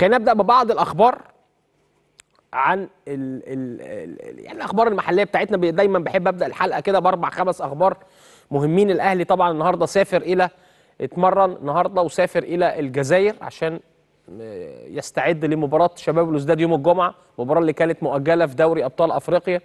خلينا نبدا ببعض الاخبار عن ال ال ال يعني الاخبار المحليه بتاعتنا دايما بحب ابدا الحلقه كده باربع خمس اخبار مهمين الاهلي طبعا النهارده سافر الى اتمرن النهارده وسافر الى الجزائر عشان آه، يستعد لمباراه شباب الاسداد يوم الجمعه المباراه اللي كانت مؤجله في دوري ابطال افريقيا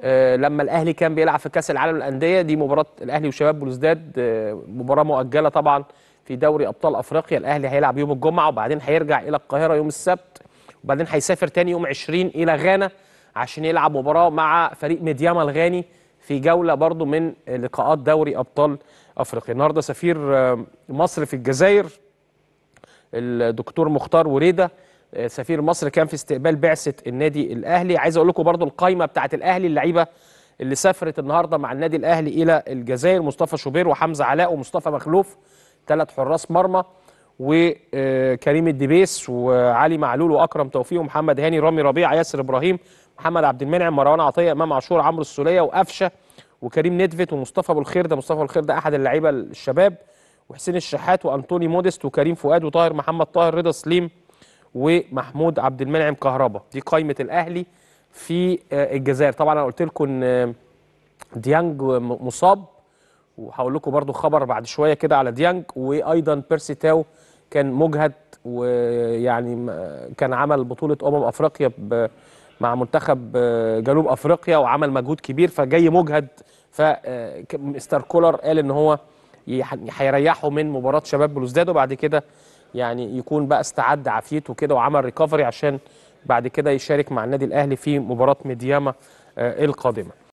أه لما الاهلي كان بيلعب في كاس العالم للانديه دي مباراه الاهلي وشباب بلوزداد أه مباراه مؤجله طبعا في دوري ابطال افريقيا الاهلي هيلعب يوم الجمعه وبعدين هيرجع الى القاهره يوم السبت وبعدين هيسافر تاني يوم 20 الى غانا عشان يلعب مباراه مع فريق ميدياما الغاني في جوله برضو من لقاءات دوري ابطال افريقيا النهارده سفير آه، مصر في الجزائر الدكتور مختار وريده آه، سفير مصر كان في استقبال بعثه النادي الاهلي عايز اقول لكم برضو القايمه بتاعه الاهلي اللعيبه اللي سافرت النهارده مع النادي الاهلي الى الجزائر مصطفى شوبير وحمزه علاء ومصطفى مخلوف ثلاث حراس مرمى وكريم الدبيس وعلي معلول واكرم توفيق ومحمد هاني رامي ربيعه ياسر ابراهيم محمد عبد المنعم مروان عطيه امام عاشور عمرو السوليه وقفشه وكريم ندفت ومصطفى ابو الخير ده مصطفى ابو الخير ده احد اللعيبه الشباب وحسين الشحات وانطوني مودست وكريم فؤاد وطاهر محمد طاهر رضا سليم ومحمود عبد المنعم كهربا دي قائمه الاهلي في الجزائر طبعا انا قلت لكم ان ديانج مصاب وهقول لكم برضو خبر بعد شويه كده على ديانج وايضا بيرسي تاو كان مجهد ويعني كان عمل بطوله امم افريقيا مع منتخب جنوب افريقيا وعمل مجهود كبير فجاي مجهد فمستر كولر قال ان هو هيريحه من مباراه شباب بلوزداد وبعد كده يعني يكون بقى استعد عافيته كده وعمل ريكفري عشان بعد كده يشارك مع النادي الاهلي في مباراه ميدياما آه، القادمه